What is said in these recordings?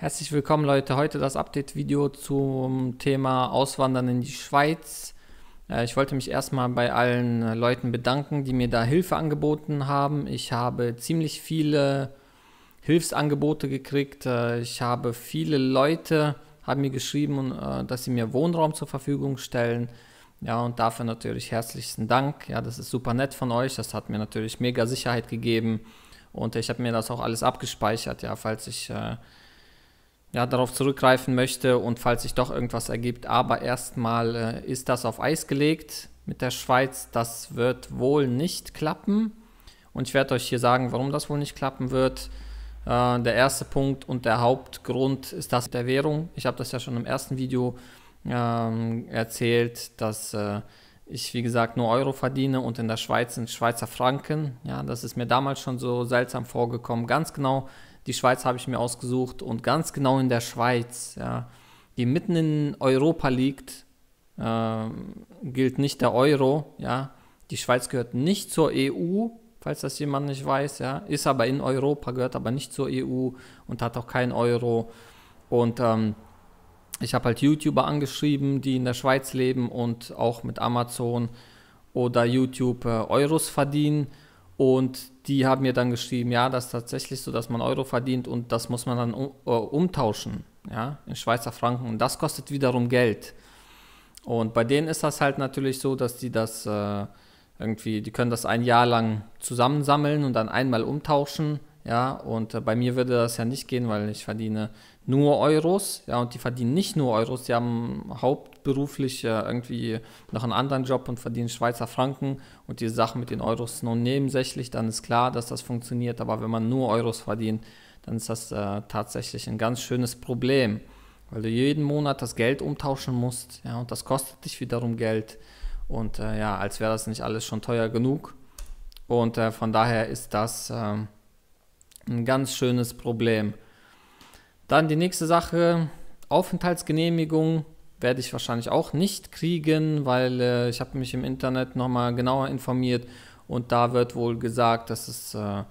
Herzlich willkommen Leute, heute das Update-Video zum Thema Auswandern in die Schweiz. Äh, ich wollte mich erstmal bei allen Leuten bedanken, die mir da Hilfe angeboten haben. Ich habe ziemlich viele Hilfsangebote gekriegt. Äh, ich habe viele Leute, haben mir geschrieben, äh, dass sie mir Wohnraum zur Verfügung stellen. Ja, und dafür natürlich herzlichsten Dank. Ja, das ist super nett von euch. Das hat mir natürlich mega Sicherheit gegeben. Und ich habe mir das auch alles abgespeichert, ja, falls ich ja, darauf zurückgreifen möchte und falls sich doch irgendwas ergibt. Aber erstmal äh, ist das auf Eis gelegt mit der Schweiz. Das wird wohl nicht klappen. Und ich werde euch hier sagen, warum das wohl nicht klappen wird. Äh, der erste Punkt und der Hauptgrund ist das der Währung. Ich habe das ja schon im ersten Video ähm, erzählt, dass äh, ich, wie gesagt, nur Euro verdiene und in der Schweiz in Schweizer Franken. Ja, das ist mir damals schon so seltsam vorgekommen. Ganz genau, die Schweiz habe ich mir ausgesucht und ganz genau in der Schweiz, ja, die mitten in Europa liegt, äh, gilt nicht der Euro. Ja, die Schweiz gehört nicht zur EU, falls das jemand nicht weiß, ja, ist aber in Europa, gehört aber nicht zur EU und hat auch keinen Euro. Und ähm, ich habe halt YouTuber angeschrieben, die in der Schweiz leben und auch mit Amazon oder YouTube äh, Euros verdienen. Und die haben mir dann geschrieben, ja, das ist tatsächlich so, dass man Euro verdient und das muss man dann um, äh, umtauschen, ja, in Schweizer Franken. Und das kostet wiederum Geld. Und bei denen ist das halt natürlich so, dass die das äh, irgendwie, die können das ein Jahr lang zusammensammeln und dann einmal umtauschen. Ja, und äh, bei mir würde das ja nicht gehen, weil ich verdiene nur Euros, ja, und die verdienen nicht nur Euros, die haben hauptberuflich äh, irgendwie noch einen anderen Job und verdienen Schweizer Franken und die Sachen mit den Euros sind nebensächlich, dann ist klar, dass das funktioniert, aber wenn man nur Euros verdient, dann ist das äh, tatsächlich ein ganz schönes Problem, weil du jeden Monat das Geld umtauschen musst, ja, und das kostet dich wiederum Geld und äh, ja, als wäre das nicht alles schon teuer genug und äh, von daher ist das ähm, ein ganz schönes Problem. Dann die nächste Sache, Aufenthaltsgenehmigung werde ich wahrscheinlich auch nicht kriegen, weil äh, ich habe mich im Internet nochmal genauer informiert und da wird wohl gesagt, dass es äh,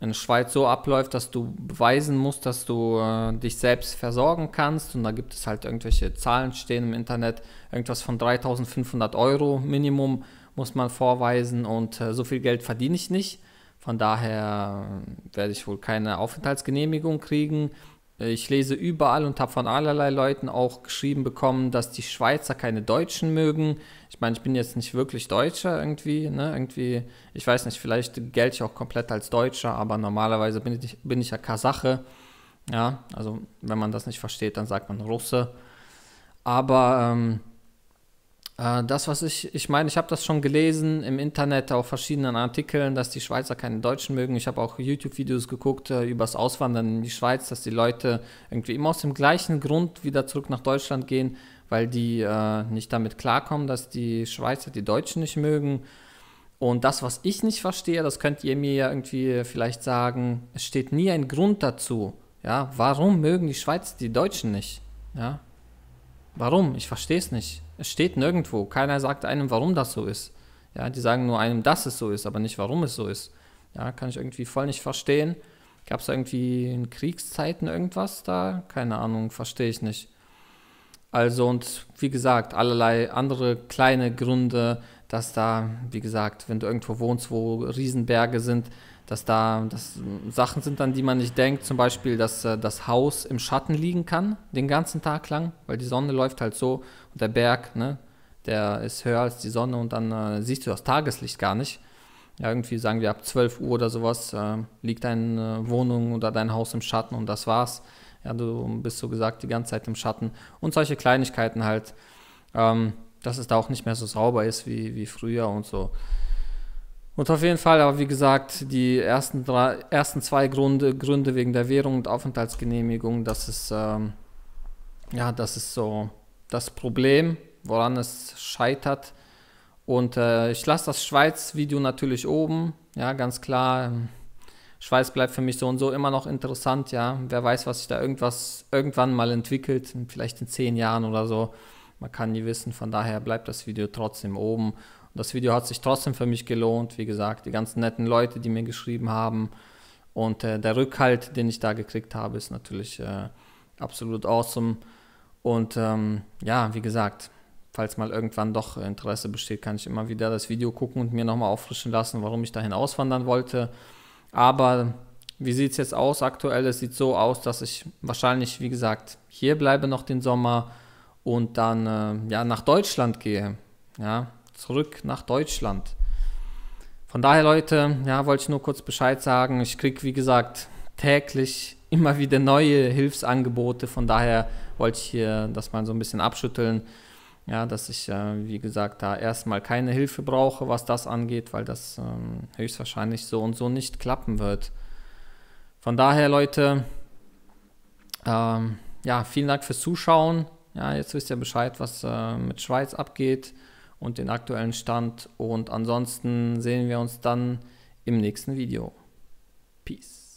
in der Schweiz so abläuft, dass du beweisen musst, dass du äh, dich selbst versorgen kannst und da gibt es halt irgendwelche Zahlen stehen im Internet, irgendwas von 3500 Euro Minimum muss man vorweisen und äh, so viel Geld verdiene ich nicht. Von daher äh, werde ich wohl keine Aufenthaltsgenehmigung kriegen. Ich lese überall und habe von allerlei Leuten auch geschrieben bekommen, dass die Schweizer keine Deutschen mögen. Ich meine, ich bin jetzt nicht wirklich Deutscher irgendwie, ne? Irgendwie, ich weiß nicht, vielleicht gelte ich auch komplett als Deutscher, aber normalerweise bin ich, bin ich ja Kasache. Ja, also wenn man das nicht versteht, dann sagt man Russe. Aber ähm, äh, das, was ich, ich meine, ich habe das schon gelesen im Internet, auf verschiedenen Artikeln, dass die Schweizer keine Deutschen mögen. Ich habe auch YouTube-Videos geguckt äh, über das Auswandern in die Schweiz, dass die Leute irgendwie immer aus dem gleichen Grund wieder zurück nach Deutschland gehen, weil die äh, nicht damit klarkommen, dass die Schweizer die Deutschen nicht mögen. Und das, was ich nicht verstehe, das könnt ihr mir ja irgendwie vielleicht sagen, es steht nie ein Grund dazu. Ja, warum mögen die Schweizer die Deutschen nicht? Ja, Warum? Ich verstehe es nicht. Es steht nirgendwo. Keiner sagt einem, warum das so ist. Ja, die sagen nur einem, dass es so ist, aber nicht, warum es so ist. Ja, kann ich irgendwie voll nicht verstehen. Gab es irgendwie in Kriegszeiten irgendwas da? Keine Ahnung, verstehe ich nicht. Also und wie gesagt, allerlei andere kleine Gründe, dass da, wie gesagt, wenn du irgendwo wohnst, wo Riesenberge sind, dass da dass Sachen sind, an die man nicht denkt. Zum Beispiel, dass äh, das Haus im Schatten liegen kann, den ganzen Tag lang, weil die Sonne läuft halt so und der Berg, ne, der ist höher als die Sonne und dann äh, siehst du das Tageslicht gar nicht. Ja, irgendwie sagen wir ab 12 Uhr oder sowas äh, liegt deine äh, Wohnung oder dein Haus im Schatten und das war's. Ja, du bist so gesagt die ganze Zeit im Schatten und solche Kleinigkeiten halt, ähm, dass es da auch nicht mehr so sauber ist wie, wie früher und so. Und auf jeden Fall, aber wie gesagt, die ersten, drei, ersten zwei Gründe, Gründe wegen der Währung und Aufenthaltsgenehmigung, das ist, ähm, ja, das ist so das Problem, woran es scheitert. Und äh, ich lasse das Schweiz-Video natürlich oben, ja, ganz klar. Ähm, Schweiz bleibt für mich so und so immer noch interessant, ja. Wer weiß, was sich da irgendwas irgendwann mal entwickelt, vielleicht in zehn Jahren oder so. Man kann nie wissen, von daher bleibt das Video trotzdem oben. das Video hat sich trotzdem für mich gelohnt. Wie gesagt, die ganzen netten Leute, die mir geschrieben haben. Und äh, der Rückhalt, den ich da gekriegt habe, ist natürlich äh, absolut awesome. Und ähm, ja, wie gesagt, falls mal irgendwann doch Interesse besteht, kann ich immer wieder das Video gucken und mir nochmal auffrischen lassen, warum ich dahin auswandern wollte. Aber wie sieht es jetzt aus aktuell? Es sieht so aus, dass ich wahrscheinlich, wie gesagt, hier bleibe noch den Sommer und dann äh, ja, nach Deutschland gehe. Ja, zurück nach Deutschland. Von daher, Leute, ja, wollte ich nur kurz Bescheid sagen. Ich kriege, wie gesagt, täglich immer wieder neue Hilfsangebote. Von daher wollte ich hier das mal so ein bisschen abschütteln. Ja, dass ich, äh, wie gesagt, da erstmal keine Hilfe brauche, was das angeht, weil das ähm, höchstwahrscheinlich so und so nicht klappen wird. Von daher, Leute, ähm, ja, vielen Dank fürs Zuschauen. Ja, jetzt wisst ihr Bescheid, was äh, mit Schweiz abgeht und den aktuellen Stand. Und ansonsten sehen wir uns dann im nächsten Video. Peace.